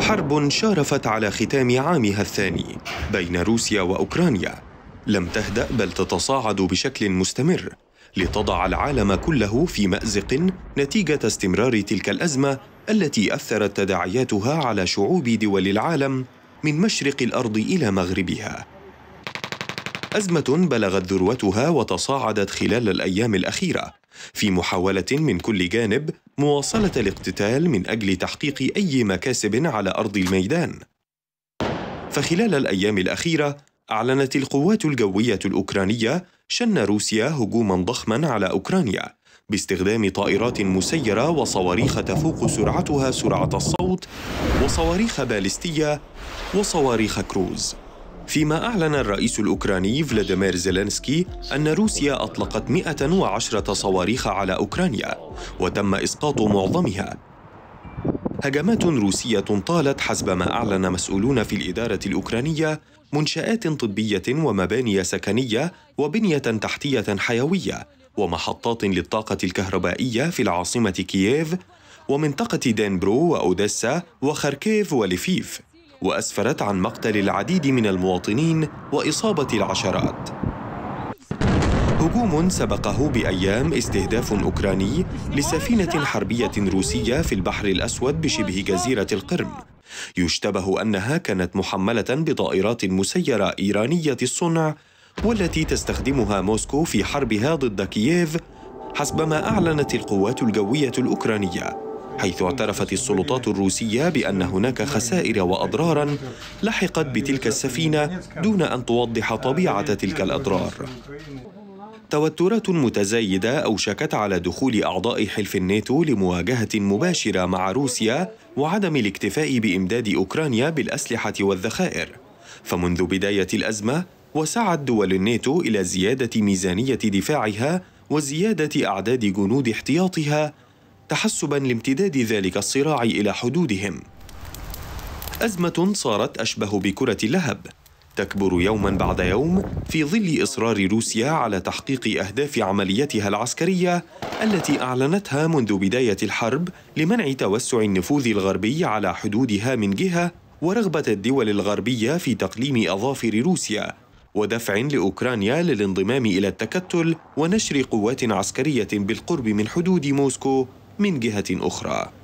حرب شارفت على ختام عامها الثاني بين روسيا واوكرانيا لم تهدا بل تتصاعد بشكل مستمر لتضع العالم كله في مازق نتيجه استمرار تلك الازمه التي اثرت تداعياتها على شعوب دول العالم من مشرق الارض الى مغربها ازمه بلغت ذروتها وتصاعدت خلال الايام الاخيره في محاوله من كل جانب مواصله الاقتتال من اجل تحقيق اي مكاسب على ارض الميدان فخلال الايام الاخيره اعلنت القوات الجويه الاوكرانيه شن روسيا هجوما ضخما على اوكرانيا باستخدام طائرات مسيره وصواريخ تفوق سرعتها سرعه الصوت وصواريخ باليستيه وصواريخ كروز فيما أعلن الرئيس الأوكراني فلاديمير زيلينسكي أن روسيا أطلقت 110 صواريخ على أوكرانيا وتم إسقاط معظمها هجمات روسية طالت حسب ما أعلن مسؤولون في الإدارة الأوكرانية منشآت طبية ومباني سكنية وبنية تحتية حيوية ومحطات للطاقة الكهربائية في العاصمة كييف ومنطقة دينبرو وأوديسا وخركيف ولفيف وأسفرت عن مقتل العديد من المواطنين وإصابة العشرات هجوم سبقه بأيام استهداف أوكراني لسفينة حربية روسية في البحر الأسود بشبه جزيرة القرم يشتبه أنها كانت محملة بطائرات مسيرة إيرانية الصنع والتي تستخدمها موسكو في حربها ضد كييف حسبما أعلنت القوات الجوية الأوكرانية حيث اعترفت السلطات الروسية بأن هناك خسائر وأضرارا لحقت بتلك السفينة دون أن توضح طبيعة تلك الأضرار توترات متزايدة أوشكت على دخول أعضاء حلف الناتو لمواجهة مباشرة مع روسيا وعدم الاكتفاء بإمداد أوكرانيا بالأسلحة والذخائر فمنذ بداية الأزمة وسعت دول الناتو إلى زيادة ميزانية دفاعها وزيادة أعداد جنود احتياطها تحسبا لامتداد ذلك الصراع الى حدودهم ازمه صارت اشبه بكره اللهب تكبر يوما بعد يوم في ظل اصرار روسيا على تحقيق اهداف عمليتها العسكريه التي اعلنتها منذ بدايه الحرب لمنع توسع النفوذ الغربي على حدودها من جهه ورغبه الدول الغربيه في تقليم اظافر روسيا ودفع لاوكرانيا للانضمام الى التكتل ونشر قوات عسكريه بالقرب من حدود موسكو من جهة أخرى